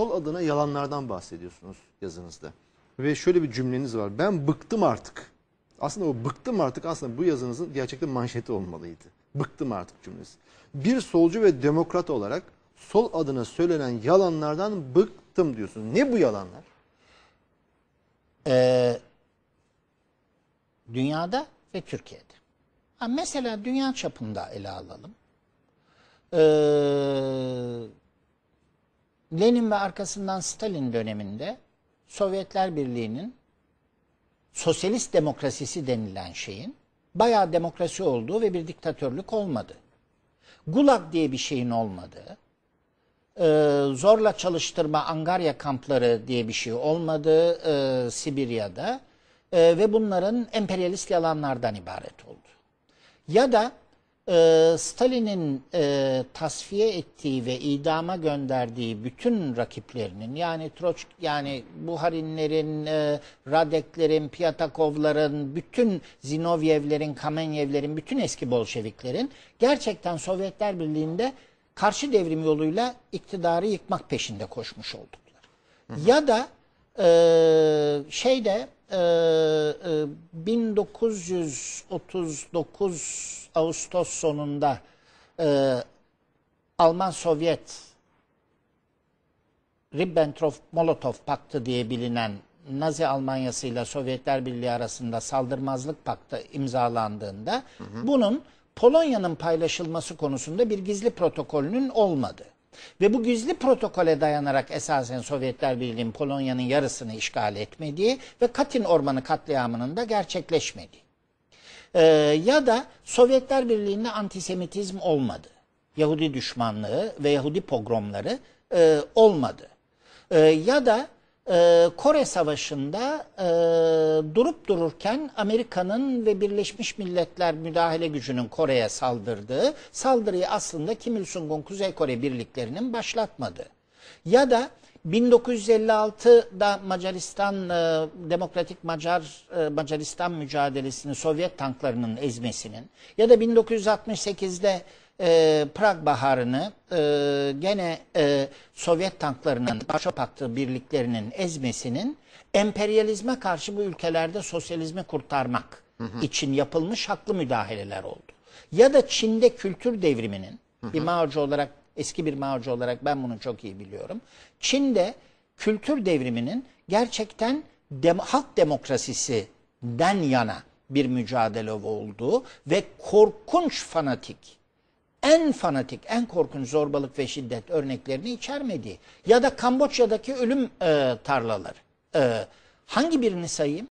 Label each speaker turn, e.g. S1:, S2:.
S1: Sol adına yalanlardan bahsediyorsunuz yazınızda. Ve şöyle bir cümleniz var. Ben bıktım artık. Aslında o bıktım artık aslında bu yazınızın gerçekten manşeti olmalıydı. Bıktım artık cümlesi. Bir solcu ve demokrat olarak sol adına söylenen yalanlardan bıktım diyorsun. Ne bu yalanlar? Ee, dünyada ve Türkiye'de. Ha, mesela dünya çapında ele alalım. Ee, Lenin ve arkasından Stalin döneminde Sovyetler Birliği'nin sosyalist demokrasisi denilen şeyin bayağı demokrasi olduğu ve bir diktatörlük olmadı. Gulag diye bir şeyin olmadığı, e, zorla çalıştırma angarya kampları diye bir şey olmadığı e, Sibirya'da e, ve bunların emperyalist yalanlardan ibaret oldu. Ya da ee, Stalin'in e, tasfiye ettiği ve idama gönderdiği bütün rakiplerinin yani Troç yani Buharinlerin, e, Radeklerin, Piyatakovların, bütün Zinovyevlerin, Kamenyevlerin, bütün eski Bolşeviklerin gerçekten Sovyetler Birliği'nde karşı devrim yoluyla iktidarı yıkmak peşinde koşmuş olduklar. Hı hı. Ya da e, şeyde e, e, 1939 Ağustos sonunda e, Alman Sovyet Ribbentrop-Molotov Paktı diye bilinen Nazi Almanyası ile Sovyetler Birliği arasında saldırmazlık paktı imzalandığında hı hı. bunun Polonya'nın paylaşılması konusunda bir gizli protokolünün olmadı. Ve bu gizli protokole dayanarak esasen Sovyetler Birliği'nin Polonya'nın yarısını işgal etmediği ve Katyn Ormanı katliamının da gerçekleşmediği. Ee, ya da Sovyetler Birliği'nde antisemitizm olmadı. Yahudi düşmanlığı ve Yahudi pogromları e, olmadı. E, ya da e, Kore Savaşı'nda e, durup dururken Amerika'nın ve Birleşmiş Milletler müdahale gücünün Kore'ye saldırdığı saldırıyı aslında Kim Il-sung'un Kuzey Kore birliklerinin başlatmadı. Ya da 1956'da Macaristan e, Demokratik Macar e, Macaristan mücadelesini Sovyet tanklarının ezmesinin ya da 1968'de e, Prag Baharı'nı gene Sovyet tanklarının başa pattığı birliklerinin ezmesinin emperyalizme karşı bu ülkelerde sosyalizmi kurtarmak hı hı. için yapılmış haklı müdahaleler oldu. Ya da Çin'de kültür devriminin hı hı. bir Mao'cu olarak Eski bir Mao'cu olarak ben bunu çok iyi biliyorum. Çin'de kültür devriminin gerçekten dem halk demokrasisinden yana bir mücadele olduğu ve korkunç fanatik, en fanatik, en korkunç zorbalık ve şiddet örneklerini içermediği ya da Kamboçya'daki ölüm e, tarlaları. E, hangi birini sayayım?